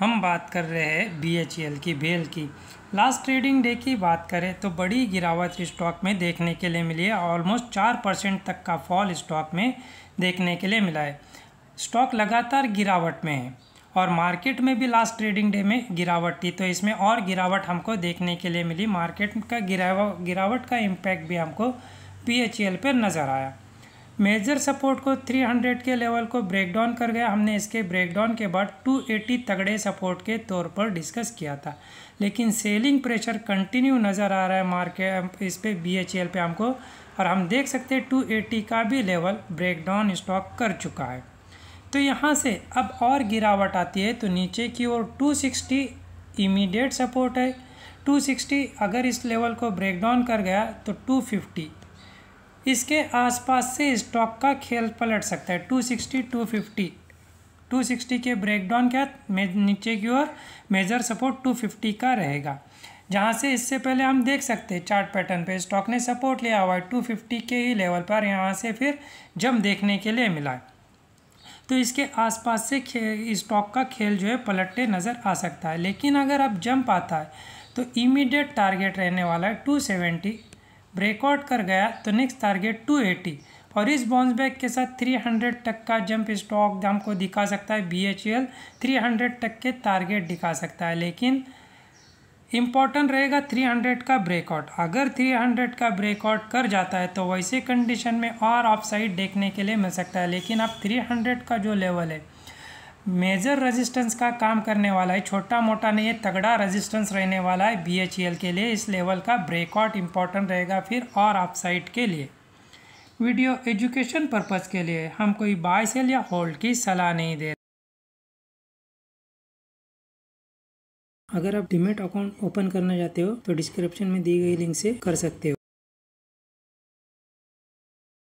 हम बात कर रहे हैं बी e की बेल की लास्ट ट्रेडिंग डे की बात करें तो बड़ी गिरावट स्टॉक में देखने के लिए मिली है ऑलमोस्ट चार परसेंट तक का फॉल स्टॉक में देखने के लिए मिला है स्टॉक लगातार गिरावट में है और मार्केट में भी लास्ट ट्रेडिंग डे में गिरावट थी तो इसमें और गिरावट हमको देखने के लिए मिली मार्केट का गिराव गिरावट का इम्पैक्ट भी हमको पी एच ई एल पर नज़र आया मेजर सपोर्ट को 300 के लेवल को ब्रेक डाउन कर गया हमने इसके ब्रेक डाउन के बाद 280 तगड़े सपोर्ट के तौर पर डिस्कस किया था लेकिन सेलिंग प्रेशर कंटिन्यू नज़र आ रहा है मार्केट इस पर बी एच एल पे हमको और हम देख सकते हैं 280 का भी लेवल ब्रेक डाउन स्टॉक कर चुका है तो यहाँ से अब और गिरावट आती है तो नीचे की ओर सिक्सटी इमीडिएट सपोर्ट है सिक्सटी अगर इस लेवल को ब्रेक डाउन कर गया तो फिफ्टी इसके आसपास से स्टॉक का खेल पलट सकता है 260 250 260 के ब्रेकडाउन क्या नीचे की ओर मेजर सपोर्ट 250 का रहेगा जहाँ से इससे पहले हम देख सकते हैं चार्ट पैटर्न पे स्टॉक ने सपोर्ट लिया हुआ है टू के ही लेवल पर यहाँ से फिर जम देखने के लिए मिला है तो इसके आसपास से स्टॉक का खेल जो है पलटते नज़र आ सकता है लेकिन अगर अब जंप आता है तो इमीडिएट टारगेट रहने वाला है टू सेवेंटी ब्रेकआउट कर गया तो नेक्स्ट टारगेट 280 और इस बाउंस बैक के साथ 300 तक का जंप स्टॉक दाम को दिखा सकता है बी एच एल थ्री तक के टारगेट दिखा सकता है लेकिन इम्पॉर्टेंट रहेगा 300 का ब्रेकआउट अगर 300 का ब्रेकआउट कर जाता है तो वैसे कंडीशन में और ऑफ साइड देखने के लिए मिल सकता है लेकिन अब 300 का जो लेवल है मेजर रेजिस्टेंस का काम करने वाला है छोटा मोटा नहीं है तगड़ा रेजिस्टेंस रहने वाला है बी e के लिए इस लेवल का ब्रेकआउट इम्पॉर्टेंट रहेगा फिर और अपसाइड के लिए वीडियो एजुकेशन पर्पज़ के लिए हम कोई बाय सेल या होल्ड की सलाह नहीं दे अगर आप डिमेट अकाउंट ओपन करना चाहते हो तो डिस्क्रिप्शन में दी गई लिंक से कर सकते हो